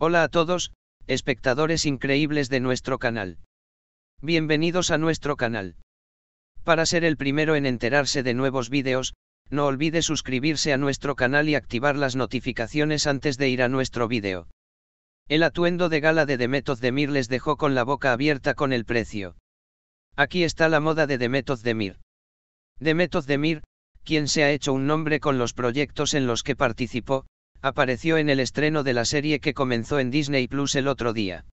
Hola a todos, espectadores increíbles de nuestro canal. Bienvenidos a nuestro canal. Para ser el primero en enterarse de nuevos vídeos, no olvide suscribirse a nuestro canal y activar las notificaciones antes de ir a nuestro vídeo. El atuendo de gala de Demetoz Demir les dejó con la boca abierta con el precio. Aquí está la moda de Demetoz Demir. Demetoz Demir, quien se ha hecho un nombre con los proyectos en los que participó, apareció en el estreno de la serie que comenzó en Disney Plus el otro día.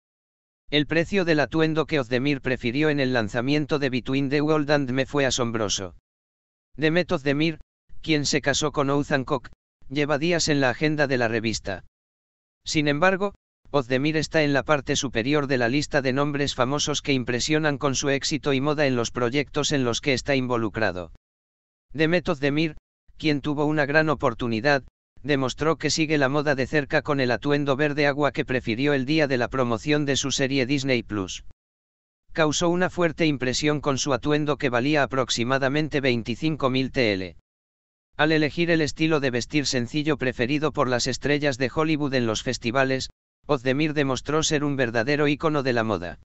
El precio del atuendo que Ozdemir prefirió en el lanzamiento de Between the World and Me fue asombroso. Demet Ozdemir, quien se casó con Ozan lleva días en la agenda de la revista. Sin embargo, Ozdemir está en la parte superior de la lista de nombres famosos que impresionan con su éxito y moda en los proyectos en los que está involucrado. Demet Ozdemir, quien tuvo una gran oportunidad, demostró que sigue la moda de cerca con el atuendo verde agua que prefirió el día de la promoción de su serie Disney Plus. Causó una fuerte impresión con su atuendo que valía aproximadamente 25.000 TL. Al elegir el estilo de vestir sencillo preferido por las estrellas de Hollywood en los festivales, Ozdemir demostró ser un verdadero ícono de la moda.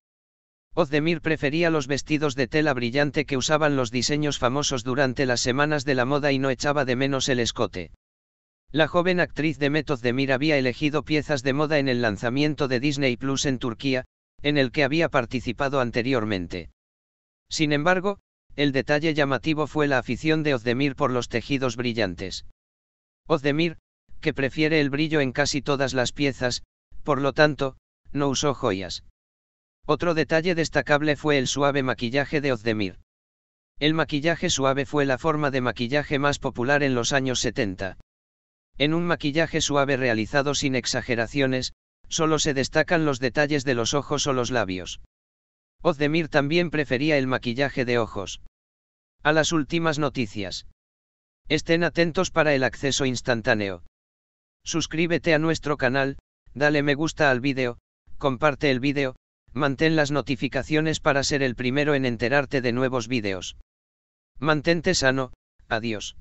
Ozdemir prefería los vestidos de tela brillante que usaban los diseños famosos durante las semanas de la moda y no echaba de menos el escote. La joven actriz de Metoz había elegido piezas de moda en el lanzamiento de Disney Plus en Turquía, en el que había participado anteriormente. Sin embargo, el detalle llamativo fue la afición de Ozdemir por los tejidos brillantes. Ozdemir, que prefiere el brillo en casi todas las piezas, por lo tanto, no usó joyas. Otro detalle destacable fue el suave maquillaje de Ozdemir. El maquillaje suave fue la forma de maquillaje más popular en los años 70. En un maquillaje suave realizado sin exageraciones, solo se destacan los detalles de los ojos o los labios. Ozdemir también prefería el maquillaje de ojos. A las últimas noticias. Estén atentos para el acceso instantáneo. Suscríbete a nuestro canal, dale me gusta al vídeo, comparte el vídeo, mantén las notificaciones para ser el primero en enterarte de nuevos vídeos. Mantente sano, adiós.